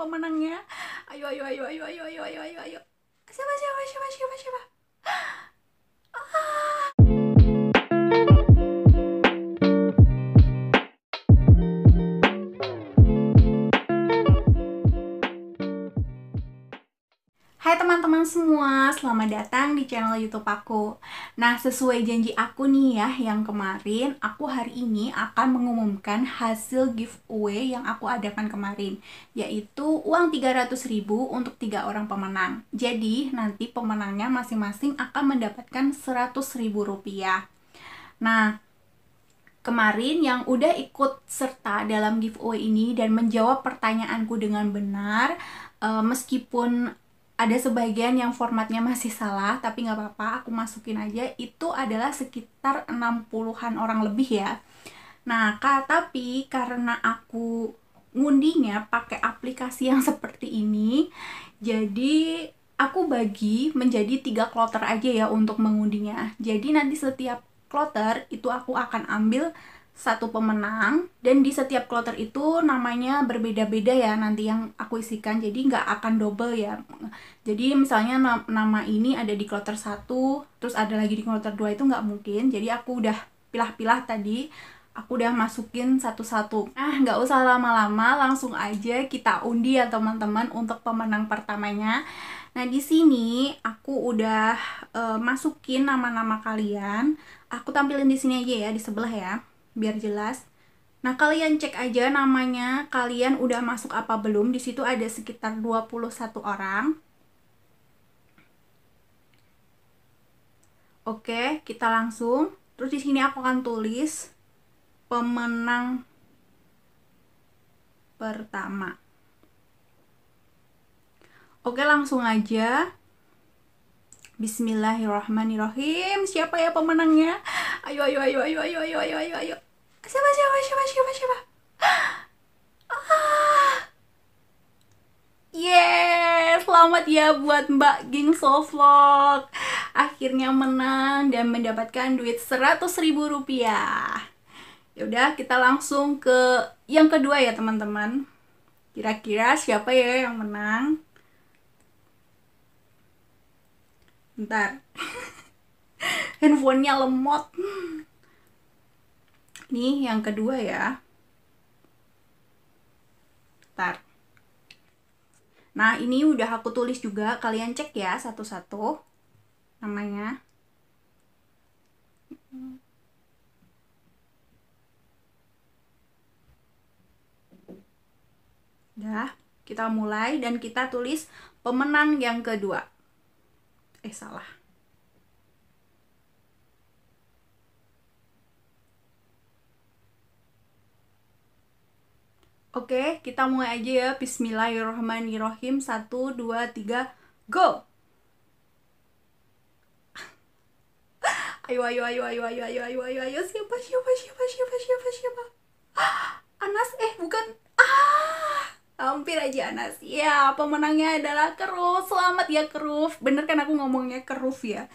pemenangnya ayo ayo ayo ayo ayo ayo ayo ayo siapa siapa siapa siapa siapa ah teman-teman semua, selamat datang di channel YouTube aku. Nah, sesuai janji aku nih ya yang kemarin, aku hari ini akan mengumumkan hasil giveaway yang aku adakan kemarin, yaitu uang ribu untuk tiga orang pemenang. Jadi, nanti pemenangnya masing-masing akan mendapatkan ribu rupiah. Nah, kemarin yang udah ikut serta dalam giveaway ini dan menjawab pertanyaanku dengan benar, eh, meskipun ada sebagian yang formatnya masih salah tapi nggak apa-apa aku masukin aja itu adalah sekitar 60-an orang lebih ya nah kak tapi karena aku ngundinya pakai aplikasi yang seperti ini jadi aku bagi menjadi tiga kloter aja ya untuk mengundinya jadi nanti setiap kloter itu aku akan ambil satu pemenang dan di setiap kloter itu namanya berbeda-beda ya nanti yang aku isikan jadi nggak akan double ya jadi misalnya nama ini ada di kloter satu terus ada lagi di kloter dua itu nggak mungkin jadi aku udah pilah-pilah tadi aku udah masukin satu-satu nah nggak usah lama-lama langsung aja kita undi ya teman-teman untuk pemenang pertamanya Nah, di sini aku udah uh, masukin nama-nama kalian. Aku tampilin di sini aja ya, di sebelah ya biar jelas. Nah, kalian cek aja namanya kalian udah masuk apa belum. Di situ ada sekitar 21 orang. Oke, kita langsung. Terus di sini aku akan tulis pemenang pertama. Oke, langsung aja. Bismillahirrahmanirrahim. Siapa ya pemenangnya? Ayo ayo ayo ayo ayo ayo ayo ayo. ayo siapa siapa siapa siapa siapa ah. Yes, selamat ya buat Mbak Geng Soflog Akhirnya menang dan mendapatkan duit seratus ribu rupiah Yaudah, kita langsung ke yang kedua ya teman-teman Kira-kira siapa ya yang menang? Ntar Handphonenya lemot Nih yang kedua ya. Bentar. Nah, ini udah aku tulis juga. Kalian cek ya satu-satu namanya. Udah, kita mulai dan kita tulis pemenang yang kedua. Eh, salah. Oke, kita mulai aja ya. Bismillahirrahmanirrahim. Satu, dua, tiga, go! ayo, ayo, ayo, ayo, ayo, ayo, ayo, ayo, ayo, siapa, siapa, siapa, siapa, siapa, siapa? Anas, eh, bukan. Ah, hampir aja Anas. Ya, pemenangnya adalah Keruf. Selamat ya Keruf. Bener kan aku ngomongnya Keruf ya.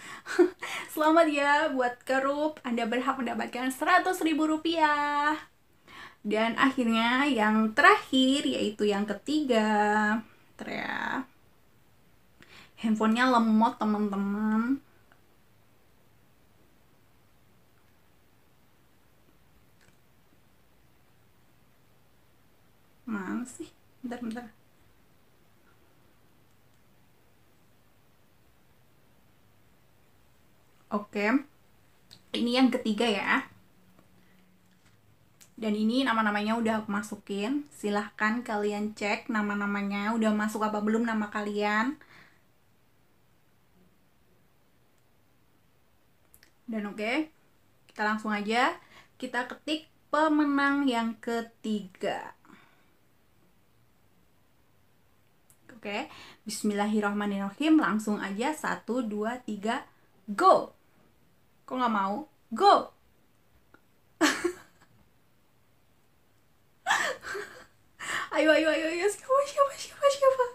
Selamat ya buat Keruf. Anda berhak mendapatkan seratus ribu rupiah. Dan akhirnya yang terakhir yaitu yang ketiga, ya Handphonenya lemot teman-teman. Mana sih? Bentar, bentar. Oke. Ini yang ketiga ya dan ini nama-namanya udah aku masukin silahkan kalian cek nama-namanya udah masuk apa belum nama kalian dan oke okay, kita langsung aja kita ketik pemenang yang ketiga oke okay, Bismillahirrohmanirrohim langsung aja satu dua tiga go kok nggak mau? go ayo ayo ayo ayo siapa siapa siapa siapa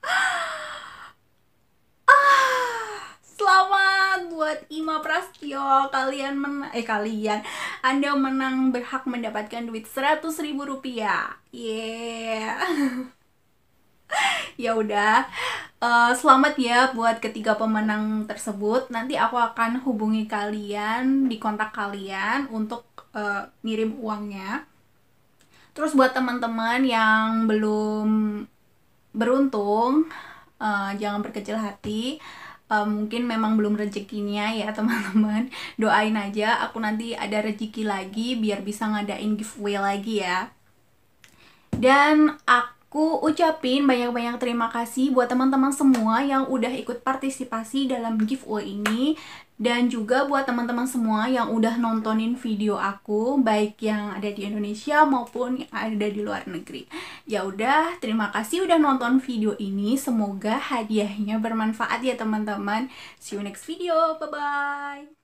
ah selamat buat Ima Prastyo kalian men eh kalian anda menang berhak mendapatkan duit seratus ribu rupiah yeah ya udah uh, selamat ya buat ketiga pemenang tersebut. Nanti aku akan hubungi kalian di kontak kalian untuk uh, ngirim uangnya. Terus buat teman-teman yang belum beruntung, uh, jangan berkecil hati. Uh, mungkin memang belum rezekinya ya teman-teman doain aja aku nanti ada rezeki lagi biar bisa ngadain giveaway lagi ya dan aku Ku ucapin banyak-banyak terima kasih buat teman-teman semua yang udah ikut partisipasi dalam giveaway ini dan juga buat teman-teman semua yang udah nontonin video aku baik yang ada di Indonesia maupun yang ada di luar negeri. Ya udah, terima kasih udah nonton video ini. Semoga hadiahnya bermanfaat ya teman-teman. See you next video. Bye bye.